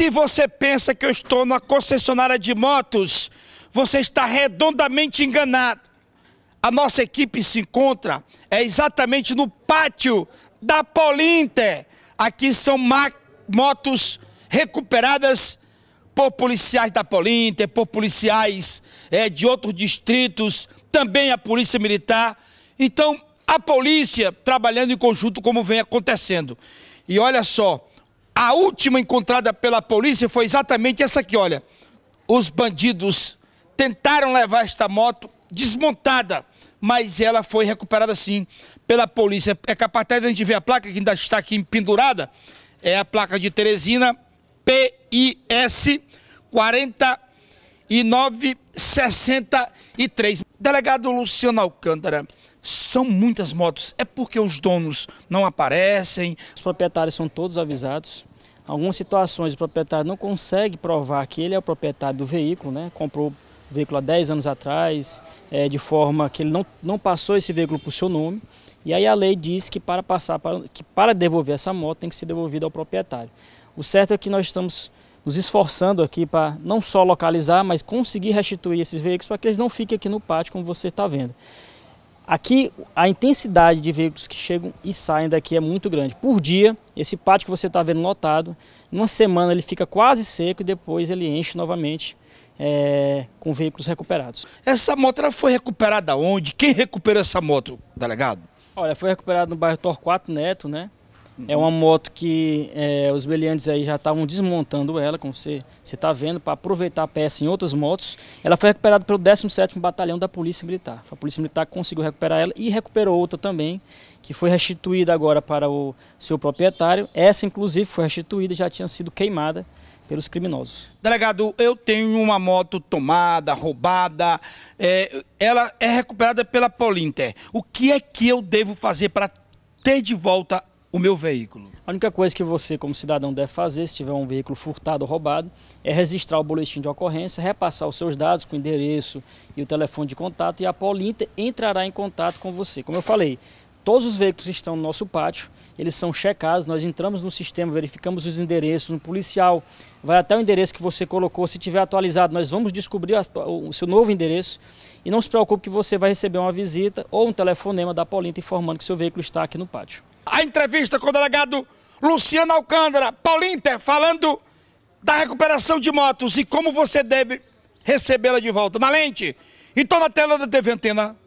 Se você pensa que eu estou numa concessionária de motos, você está redondamente enganado. A nossa equipe se encontra é exatamente no pátio da Polinter. Aqui são motos recuperadas por policiais da Polinter, por policiais é, de outros distritos, também a Polícia Militar. Então, a polícia trabalhando em conjunto como vem acontecendo. E olha só, a última encontrada pela polícia foi exatamente essa aqui, olha. Os bandidos tentaram levar esta moto desmontada, mas ela foi recuperada sim pela polícia. É capaz até de a gente ver a placa que ainda está aqui pendurada. É a placa de Teresina PIS 4963. Delegado Luciano Alcântara, são muitas motos. É porque os donos não aparecem. Os proprietários são todos avisados algumas situações o proprietário não consegue provar que ele é o proprietário do veículo, né? comprou o veículo há 10 anos atrás, é, de forma que ele não, não passou esse veículo para o seu nome. E aí a lei diz que para, passar, para, que para devolver essa moto tem que ser devolvida ao proprietário. O certo é que nós estamos nos esforçando aqui para não só localizar, mas conseguir restituir esses veículos para que eles não fiquem aqui no pátio, como você está vendo. Aqui a intensidade de veículos que chegam e saem daqui é muito grande. Por dia, esse pátio que você está vendo lotado, numa semana ele fica quase seco e depois ele enche novamente é, com veículos recuperados. Essa moto foi recuperada onde? Quem recuperou essa moto, delegado? Olha, foi recuperada no bairro Torquato Neto, né? Uhum. É uma moto que é, os beliantes aí já estavam desmontando ela, como você está vendo, para aproveitar a peça em outras motos. Ela foi recuperada pelo 17º Batalhão da Polícia Militar. A Polícia Militar conseguiu recuperar ela e recuperou outra também, que foi restituída agora para o seu proprietário. Essa, inclusive, foi restituída, já tinha sido queimada pelos criminosos. Delegado, eu tenho uma moto tomada, roubada, é, ela é recuperada pela Polinter. O que é que eu devo fazer para ter de volta o meu veículo. A única coisa que você, como cidadão, deve fazer, se tiver um veículo furtado ou roubado, é registrar o boletim de ocorrência, repassar os seus dados com o endereço e o telefone de contato e a Polinter entrará em contato com você. Como eu falei, todos os veículos estão no nosso pátio, eles são checados, nós entramos no sistema, verificamos os endereços, um policial vai até o endereço que você colocou, se tiver atualizado, nós vamos descobrir o seu novo endereço e não se preocupe que você vai receber uma visita ou um telefonema da Polinta informando que seu veículo está aqui no pátio a entrevista com o delegado Luciano Alcântara, Paulinter, falando da recuperação de motos e como você deve recebê-la de volta. Na lente, então na tela da TV Antena.